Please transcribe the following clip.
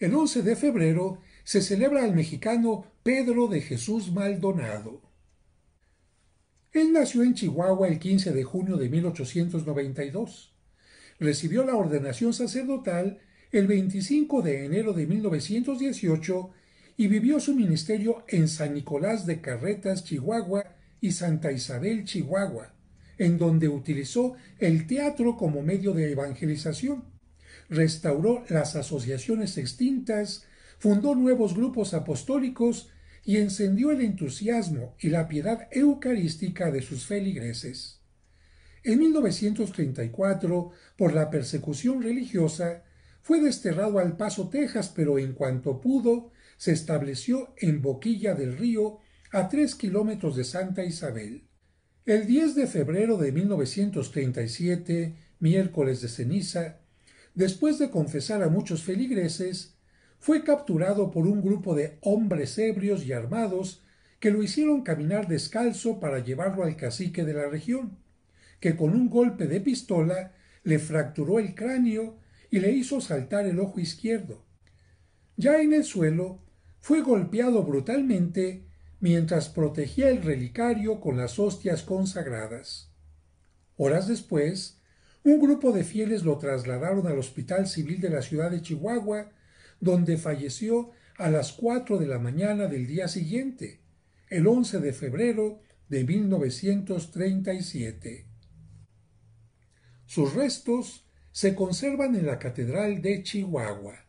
El 11 de febrero se celebra al mexicano Pedro de Jesús Maldonado. Él nació en Chihuahua el 15 de junio de 1892. Recibió la ordenación sacerdotal el 25 de enero de 1918 y vivió su ministerio en San Nicolás de Carretas, Chihuahua y Santa Isabel, Chihuahua, en donde utilizó el teatro como medio de evangelización restauró las asociaciones extintas, fundó nuevos grupos apostólicos y encendió el entusiasmo y la piedad eucarística de sus feligreses. En 1934, por la persecución religiosa, fue desterrado al Paso, Texas, pero en cuanto pudo, se estableció en Boquilla del Río, a tres kilómetros de Santa Isabel. El 10 de febrero de 1937, miércoles de ceniza, después de confesar a muchos feligreses, fue capturado por un grupo de hombres ebrios y armados que lo hicieron caminar descalzo para llevarlo al cacique de la región, que con un golpe de pistola le fracturó el cráneo y le hizo saltar el ojo izquierdo. Ya en el suelo, fue golpeado brutalmente mientras protegía el relicario con las hostias consagradas. Horas después, un grupo de fieles lo trasladaron al Hospital Civil de la ciudad de Chihuahua, donde falleció a las 4 de la mañana del día siguiente, el 11 de febrero de 1937. Sus restos se conservan en la Catedral de Chihuahua.